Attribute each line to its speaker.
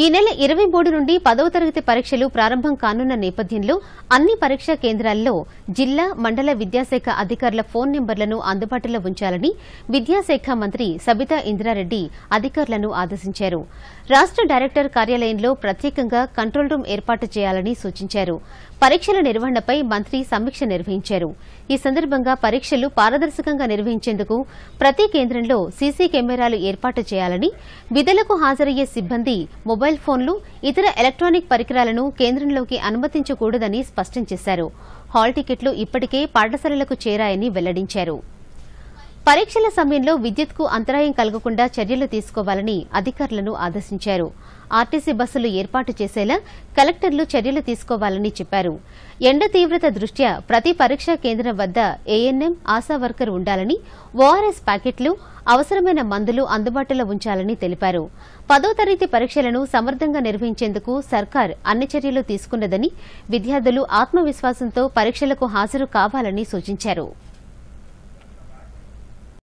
Speaker 1: ఈ నెల ఇరవై మూడు నుండి పదవ తరగతి పరీక్షలు ప్రారంభం కానున్న నేపథ్యంలో అన్ని పరీక్షా కేంద్రాల్లో జిల్లా మండల విద్యాశాఖ అధికారుల ఫోన్ నెంబర్లను అందుబాటులో ఉంచాలని విద్యాశాఖ మంత్రి సబితా ఇంద్రారెడ్డి అధికారులను ఆదేశించారు రాష్ట డైరెక్టర్ కార్యాలయంలో ప్రత్యేకంగా కంట్రోల్ రూమ్ ఏర్పాటు చేయాలని సూచించారు పరీక్షల నిర్వహణపై మంత్రి సమీక్ష నిర్వహించారు ఈ సందర్భంగా పరీక్షలు పారదర్శకంగా నిర్వహించేందుకు ప్రతి కేంద్రంలో సీసీ కెమెరాలు ఏర్పాటు చేయాలని విధులకు హాజరయ్యే సిబ్బంది మొబైల్ ఫోన్లు ఇతర ఎలక్ట్రానిక్ పరికరాలను కేంద్రంలోకి అనుమతించకూడదని స్పష్టం చేశారు హాల్ టికెట్లు ఇప్పటికే పాఠశాలలకు చేరాయని వెల్లడించారు పరీక్షల సమయంలో విద్యుత్కు అంతరాయం కలగకుండా చర్యలు తీసుకోవాలని అధికారులను ఆదేశించారు ఆర్టీసీ బస్సులు ఏర్పాటు చేసేలా కలెక్టర్లు చర్యలు తీసుకోవాలని చెప్పారు ఎండ తీవ్రత దృష్ట్యా ప్రతి పరీక్షా కేంద్రం వద్ద ఏఎన్ఎం ఆశా వర్కర్ ఉండాలని ఓఆర్ఎస్ ప్యాకెట్లు అవసరమైన మందులు అందుబాటులో ఉంచాలని తెలిపారు పదో తరగతి పరీక్షలను సమర్థంగా నిర్వహించేందుకు సర్కార్ అన్ని చర్యలు తీసుకున్నదని విద్యార్థులు ఆత్మవిశ్వాసంతో పరీక్షలకు హాజరు కావాలని సూచించారు